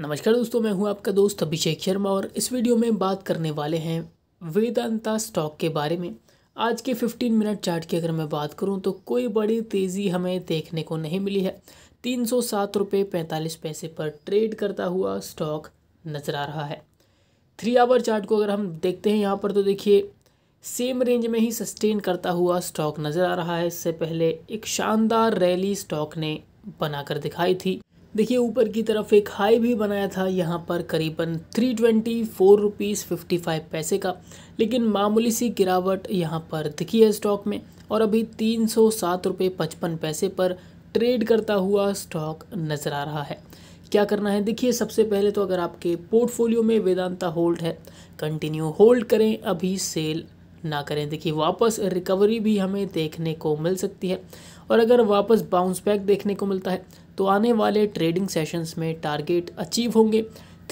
नमस्कार दोस्तों मैं हूं आपका दोस्त अभिषेक शर्मा और इस वीडियो में बात करने वाले हैं वेदांता स्टॉक के बारे में आज के 15 मिनट चार्ट की अगर मैं बात करूं तो कोई बड़ी तेज़ी हमें देखने को नहीं मिली है तीन सौ सात रुपये पैंतालीस पैसे पर ट्रेड करता हुआ स्टॉक नज़र आ रहा है थ्री आवर चार्ट को अगर हम देखते हैं यहाँ पर तो देखिए सेम रेंज में ही सस्टेन करता हुआ स्टॉक नज़र आ रहा है इससे पहले एक शानदार रैली स्टॉक ने बनाकर दिखाई थी देखिए ऊपर की तरफ एक हाई भी बनाया था यहाँ पर करीबन three twenty four rupees fifty five पैसे का लेकिन मामूली सी गिरावट यहाँ पर दिखी है स्टॉक में और अभी तीन सौ सात रुपये पचपन पैसे पर ट्रेड करता हुआ स्टॉक नज़र आ रहा है क्या करना है देखिए सबसे पहले तो अगर आपके पोर्टफोलियो में वेदांता होल्ड है कंटिन्यू होल्ड करें अभी सेल ना करें देखिए वापस रिकवरी भी हमें देखने को मिल सकती है और अगर वापस बाउंस बैक देखने को मिलता है तो आने वाले ट्रेडिंग सेशंस में टारगेट अचीव होंगे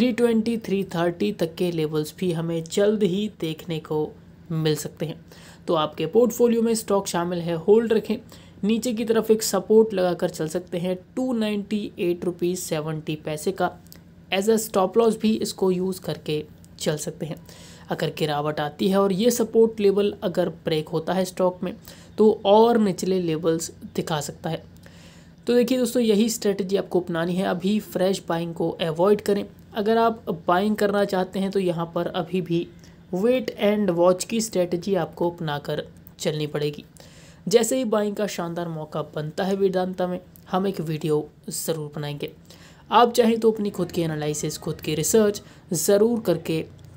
320, 330 तक के लेवल्स भी हमें जल्द ही देखने को मिल सकते हैं तो आपके पोर्टफोलियो में स्टॉक शामिल है होल्ड रखें नीचे की तरफ एक सपोर्ट लगाकर चल सकते हैं two ninety eight rupees seventy पैसे का एज अ स्टॉप लॉस भी इसको यूज़ करके चल सकते हैं अगर गिरावट आती है और ये सपोर्ट लेवल अगर ब्रेक होता है स्टॉक में तो और निचले लेवल्स दिखा सकता है तो देखिए दोस्तों यही स्ट्रेटजी आपको अपनानी है अभी फ्रेश बाइंग को अवॉइड करें अगर आप बाइंग करना चाहते हैं तो यहाँ पर अभी भी वेट एंड वॉच की स्ट्रेटजी आपको अपना कर चलनी पड़ेगी जैसे ही बाइंग का शानदार मौका बनता है वेदांता में हम एक वीडियो ज़रूर बनाएंगे आप चाहें तो अपनी खुद की एनालिसिस खुद की रिसर्च ज़रूर करके